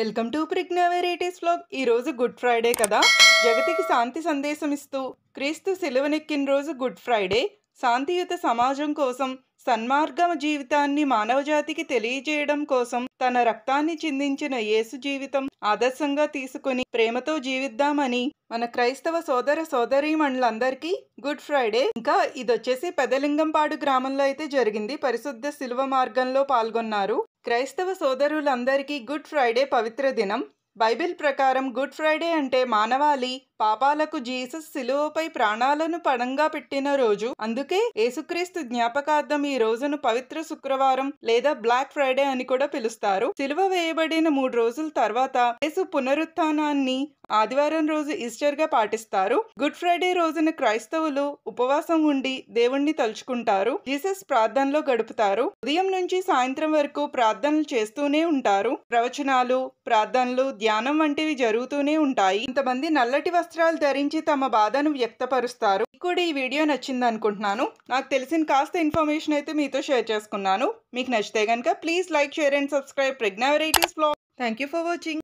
welcome to Pragna varieties vlog ఈరోజు good Friday కదా జగతికి శాంతి సందేశం ఇస్తూ క్రీస్తు సెలవునెక్కిన రోజు గుడ్ ఫ్రైడే శాంతియుత సమాజం కోసం సన్మార్గ జీవితాన్ని మానవజాతికి తెలియజేయడం కోసం తన రక్తాన్ని చిందించిన యేసు జీవితం ఆదర్శంగా తీసుకుని ప్రేమతో జీవిద్దామని మన క్రైస్తవ సోదర సోదరీమణులందరికీ గుడ్ ఫ్రైడే ఇంకా ఇదొచ్చేసి పెదలింగంపాడు గ్రామంలో అయితే జరిగింది పరిశుద్ధ శిలువ మార్గంలో పాల్గొన్నారు క్రైస్తవ సోదరులందరికీ గుడ్ ఫ్రైడే పవిత్ర దినం బైబిల్ ప్రకారం గుడ్ ఫ్రైడే అంటే మానవాళి పాపాలకు జీసస్ సిలువపై ప్రాణాలను పణంగా పెట్టిన రోజు అందుకే యేసుక్రీస్తు జ్ఞాపకార్థం ఈ రోజును పవిత్ర శుక్రవారం లేదా బ్లాక్ ఫ్రైడే అని కూడా పిలుస్తారు సిలువ వేయబడిన మూడు రోజుల తర్వాత యేసు పునరుత్నాన్ని ఆదివారం రోజు ఈస్టర్ గా పాటిస్తారు గుడ్ ఫ్రైడే రోజున క్రైస్తవులు ఉపవాసం ఉండి దేవుణ్ణి తలుచుకుంటారు జీసస్ ప్రార్థనలో గడుపుతారు ఉదయం నుంచి సాయంత్రం వరకు ప్రార్థనలు చేస్తూనే ఉంటారు ప్రవచనాలు ప్రార్థనలు ధ్యానం వంటివి జరుగుతూనే ఉంటాయి ఇంతమంది నల్లటి వస్త్రాలు ధరించి తమ బాధను వ్యక్తపరుస్తారు కూడా ఈ వీడియో నచ్చింది అనుకుంటున్నాను నాకు తెలిసిన కాస్త ఇన్ఫర్మేషన్ అయితే మీతో షేర్ చేసుకున్నాను మీకు నచ్చితే కనుక please like share and subscribe Pragna varieties blog thank you for watching